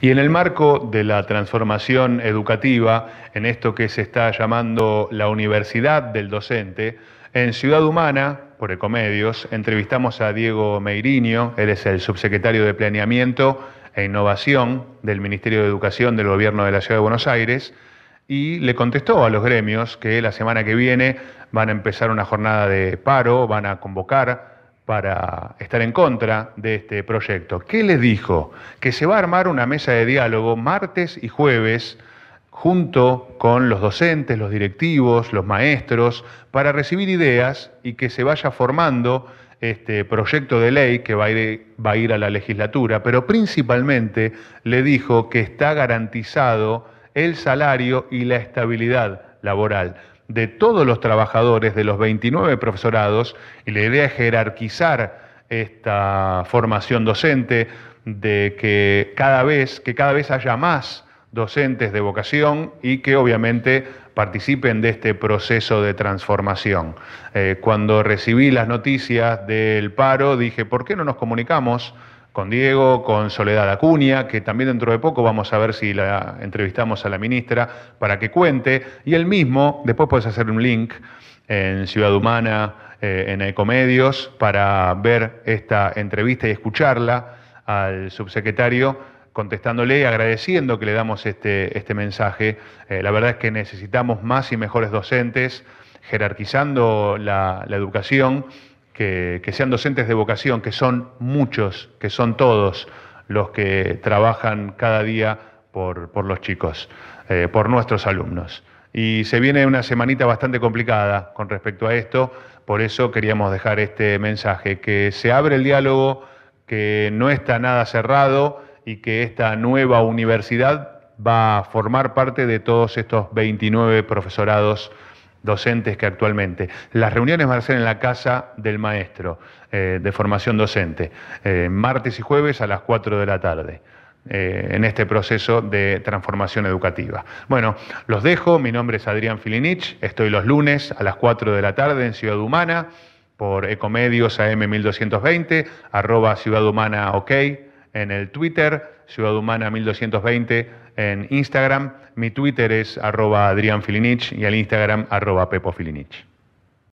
Y en el marco de la transformación educativa, en esto que se está llamando la Universidad del Docente, en Ciudad Humana, por Ecomedios, entrevistamos a Diego Meirinho, él es el subsecretario de Planeamiento e Innovación del Ministerio de Educación del Gobierno de la Ciudad de Buenos Aires, y le contestó a los gremios que la semana que viene van a empezar una jornada de paro, van a convocar para estar en contra de este proyecto. ¿Qué les dijo? Que se va a armar una mesa de diálogo martes y jueves junto con los docentes, los directivos, los maestros, para recibir ideas y que se vaya formando este proyecto de ley que va a, ir, va a ir a la legislatura, pero principalmente le dijo que está garantizado el salario y la estabilidad laboral de todos los trabajadores de los 29 profesorados y la idea es jerarquizar esta formación docente, de que cada vez, que cada vez haya más docentes de vocación y que obviamente participen de este proceso de transformación. Eh, cuando recibí las noticias del paro, dije, ¿por qué no nos comunicamos con Diego, con Soledad Acuña, que también dentro de poco vamos a ver si la entrevistamos a la ministra para que cuente. Y él mismo, después puedes hacer un link en Ciudad Humana, eh, en Ecomedios, para ver esta entrevista y escucharla al subsecretario contestándole y agradeciendo que le damos este, este mensaje. Eh, la verdad es que necesitamos más y mejores docentes, jerarquizando la educación que, sean docentes de vocación, que son muchos, que son todos los que trabajan cada día por, los chicos, eh, por nuestros alumnos. Y se viene una semanita bastante complicada con respecto a esto, por eso queríamos dejar este mensaje, que se abre el diálogo, que no está nada cerrado y que esta nueva universidad va a formar parte de todos estos 29 profesorados docentes que actualmente. Las reuniones van a ser en la casa del maestro eh, de formación docente, eh, martes y jueves a las 4 de la tarde. Eh, en este proceso de transformación educativa. Bueno, los dejo, mi nombre es Adrián Filinich, estoy los lunes a las 4 de la tarde en Ciudad Humana, por Ecomedios AM1220, arroba Ciudad Humana OK en el Twitter, Ciudad Humana 1220 en Instagram. Mi Twitter es arroba Adrián Filinich y el Instagram arroba Pepo Filinich.